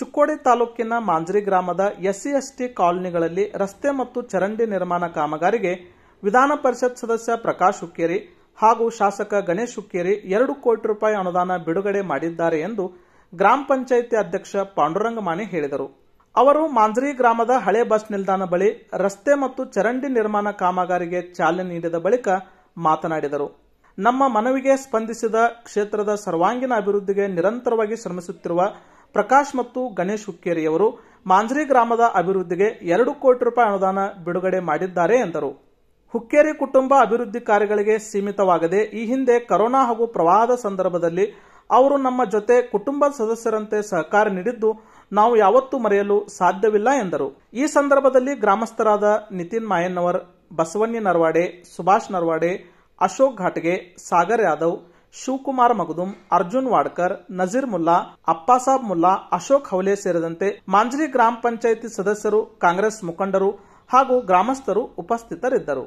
ಚುಕ್ಕೋಡಿ ತಾಲೂಕಿನ ಮಾಂಜ್ರಿ ಗ್ರಾಮದ SC ST ಕಾಲೋನಿಗಳಲ್ಲಿ ರಸ್ತೆ ಮತ್ತು ಚರಂಡಿ ನಿರ್ಮಾಣ ಕಾಮಗಾರಿಗೆ ವಿಧಾನ ಪರಿಷತ್ ಸದಸ್ಯ ಪ್ರಕಾಶ್ ಹುಕ್ಕೇರಿ ಹಾಗೂ ಶಾಸಕ ಗಣೇಶ್ ಹುಕ್ಕೇರಿ ಎರಡು ಕೋಟಿ ರೂಪಾಯಿ ಅನುದಾನ ಬಿಡುಗಡೆ ಮಾಡಿದ್ದಾರೆ ಎಂದು ಗ್ರಾಮ ಪಂಚಾಯಿತಿ ಅಧ್ಯಕ್ಷ ಪಾಂಡುರಂಗ ಮಾನೆ ಹೇಳಿದರು ಅವರು ಮಾಂಜ್ರಿ ಗ್ರಾಮದ ಹಳೆ ಬಸ್ ನಿಲ್ದಾಣ ಬಳಿ ರಸ್ತೆ ಮತ್ತು ಚರಂಡಿ ನಿರ್ಮಾಣ ಕಾಮಗಾರಿಗೆ ಚಾಲನೆ ನೀಡಿದ ಬಳಿಕ ಮಾತನಾಡಿದರು ನಮ್ಮ ಮನವಿಗೆ ಸ್ಪಂದಿಸಿದ ಕ್ಷೇತ್ರದ ಸರ್ವಾಂಗೀಣ ಅಭಿವೃದ್ಧಿಗೆ ನಿರಂತರವಾಗಿ ಶ್ರಮಿಸುತ್ತಿರುವ ಪ್ರಕಾಶ್ ಮತ್ತು ಗಣೇಶ್ ಹುಕ್ಕೇರಿಯವರು ಮಾಂಜ್ರಿ ಗ್ರಾಮದ ಅಭಿವೃದ್ಧಿಗೆ ಎರಡು ಕೋಟಿ ರೂಪಾಯಿ ಅನುದಾನ ಬಿಡುಗಡೆ ಮಾಡಿದ್ದಾರೆ ಎಂದರು ಹುಕ್ಕೇರಿ ಕುಟುಂಬ ಅಭಿವೃದ್ಧಿ ಕಾರ್ಯಗಳಿಗೆ ಸೀಮಿತವಾಗದೆ ಈ ಹಿಂದೆ ಕೊರೋನಾ ಹಾಗೂ ಪ್ರವಾಹದ ಸಂದರ್ಭದಲ್ಲಿ ಅವರು ನಮ್ಮ ಜೊತೆ ಕುಟುಂಬ ಸದಸ್ಯರಂತೆ ಸಹಕಾರ ನೀಡಿದ್ದು ನಾವು ಯಾವತ್ತೂ ಮರೆಯಲು ಸಾಧ್ಯವಿಲ್ಲ ಎಂದರು ಈ ಸಂದರ್ಭದಲ್ಲಿ ಗ್ರಾಮಸ್ಥರಾದ ನಿತಿನ್ ಮಾಯನ್ನವರ್ ಬಸವಣ್ಣಿ ನರವಾಡೆ ಸುಭಾಷ್ ನರವಾಡೆ ಅಶೋಕ್ ಘಾಟ್ಗೆ ಸಾಗರ್ ಯಾದವ್ ಶಿವಕುಮಾರ್ ಮಗದುಂ ಅರ್ಜುನ್ ವಾಡ್ಕರ್ ನಜೀರ್ ಮುಲ್ಲಾ ಅಪ್ಪಾಸಾಬ್ ಮುಲ್ಲಾ ಅಶೋಕ್ ಹೌಲೆ ಸೇರಿದಂತೆ ಮಾಂಜರಿ ಗ್ರಾಮ ಪಂಚಾಯಿತಿ ಸದಸ್ಯರು ಕಾಂಗ್ರೆಸ್ ಮುಖಂಡರು ಹಾಗೂ ಗ್ರಾಮಸ್ಥರು ಉಪಸ್ಥಿತರಿದ್ದರು